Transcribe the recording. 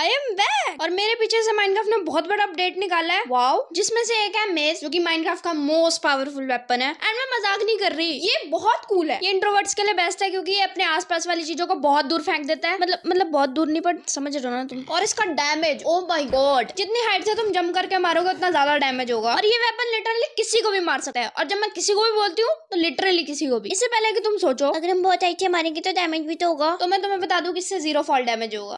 I am back और मेरे पीछे से माइनक्राफ्ट ने बहुत बड़ा अपडेट निकाला है वाओ जिसमें से एक है मेज जो कि माइनक्राफ्ट का मोस्ट पावरफुल वेपन है एंड मैं मजाक नहीं कर रही ये बहुत कूल है ये इंट्रोवर्ट्स के लिए बेस्ट है क्योंकि ये अपने आसपास वाली चीजों को बहुत दूर फेंक देता है मतलब मतलब बहुत दूर नहीं पर समझ रहे हो ना तुम और इसका डैमेज ओ माई गॉड जितनी हाइट से तुम जम करके मारोगे उतना ज्यादा डैमेज होगा और ये वेपन लिटरली किसी को भी मार सकता है और जब मैं किसी को भी बोलती हूँ तो लिटरली किसी को भी इससे पहले कि तुम सोचो अगर हम बहुत हाइट से मारेंगे तो डैमेज भी तो होगा तो मैं तुम्हें बता दू की इससे जीरो फॉल डैमेज होगा